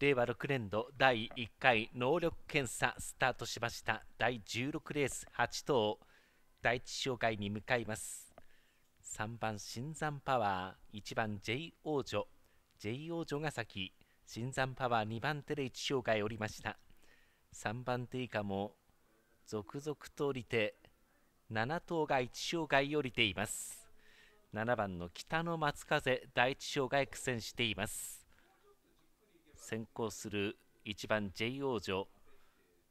令和6年度第1回能力検査スタートしました第16レース8頭第一障害に向かいます3番新山パワー1番 J 王女 J 王女が先新山パワー2番手で1障害おりました3番手以下も続々と降りて7頭が1障害降りています7番の北の松風第1障害苦戦しています先行する1番 J 王女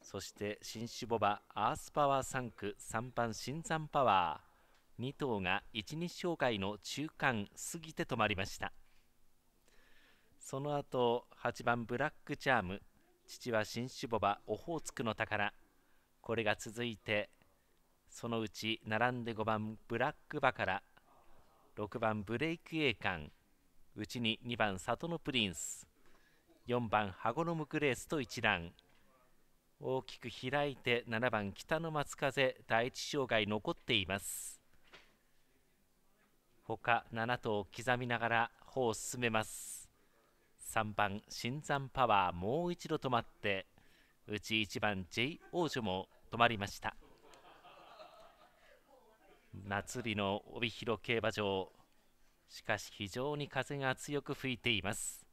そして新種ボバアースパワー3区3番新山パワー2頭が一日障害の中間過ぎて止まりましたその後8番ブラックチャーム父は新種ボバオホーツクの宝これが続いてそのうち並んで5番ブラックバカラ6番ブレイク栄冠うちに2番里のプリンス4番ハゴノムクレースと一覧大きく開いて7番北の松風第一障害残っています他7頭刻みながら歩を進めます3番新山パワーもう一度止まってうち1番 J 王女も止まりました祭りの帯広競馬場しかし非常に風が強く吹いています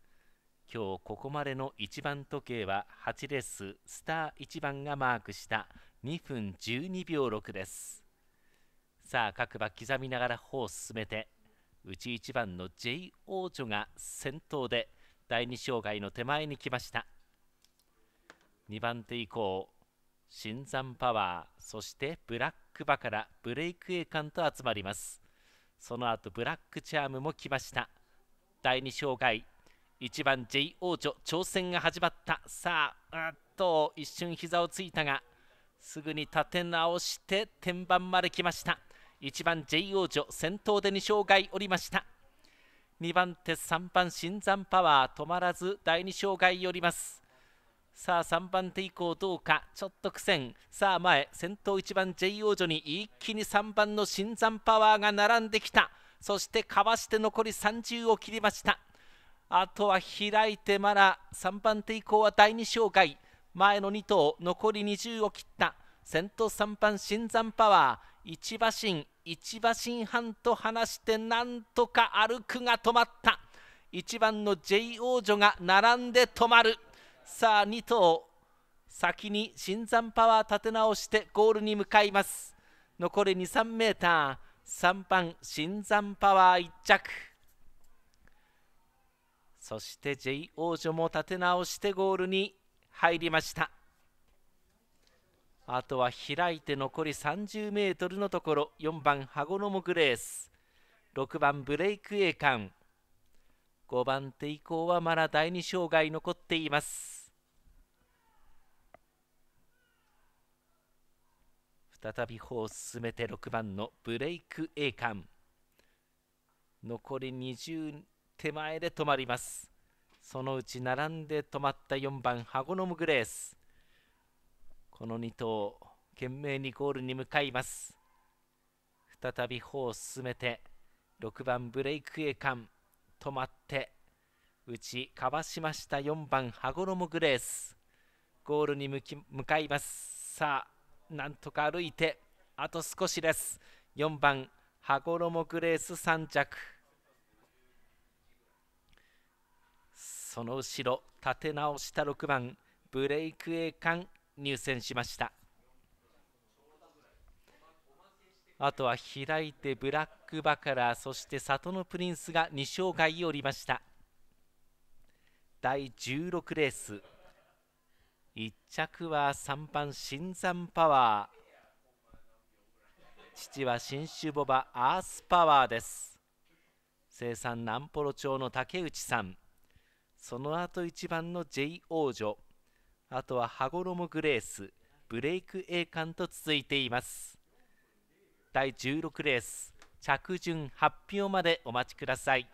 今日ここまでの1番時計は8レーススター1番がマークした2分12秒6ですさあ各馬刻みながら歩を進めてうち1番の J 王女が先頭で第2障害の手前に来ました2番手以降新山パワーそしてブラックバからブレイクカンと集まりますその後ブラックチャームも来ました第2障害1番 J 王女挑戦が始まったさああっと一瞬膝をついたがすぐに立て直して天板まで来ました1番 J 王女先頭で2障害おりました2番手3番新山パワー止まらず第2障害おりますさあ3番手以降どうかちょっと苦戦さあ前先頭1番 J 王女に一気に3番の新山パワーが並んできたそしてかわして残り30を切りましたあとは開いてまだ3番手以降は第2障害前の2頭残り20を切った先頭3番新山パワー1馬身1馬身半と離してなんとか歩くが止まった1番の J 王女が並んで止まるさあ2頭先に新山パワー立て直してゴールに向かいます残り23メーター3番新山パワー1着そして J 王女も立て直してゴールに入りましたあとは開いて残り 30m のところ4番羽衣グレース6番ブレイク栄冠5番手以降はまだ第2障害残っています再び歩を進めて6番のブレイク栄冠残り手前で止まりますそのうち並んで止まった4番ハゴノムグレースこの2頭懸命にゴールに向かいます再び歩を進めて6番ブレイクエカン止まってちかわしました4番羽衣グレースゴールに向き向かいますさあなんとか歩いてあと少しです4番羽衣グレース3着その後ろ立て直した6番ブレイクエーカン入選しましたあとは開いてブラックバカラそして里のプリンスが2勝外をりました第16レース1着は3番新山パワー父は新種ボバアースパワーです生産南幌町の竹内さんその後1番の J 王女あとは羽衣グレースブレイク栄冠と続いています第16レース着順発表までお待ちください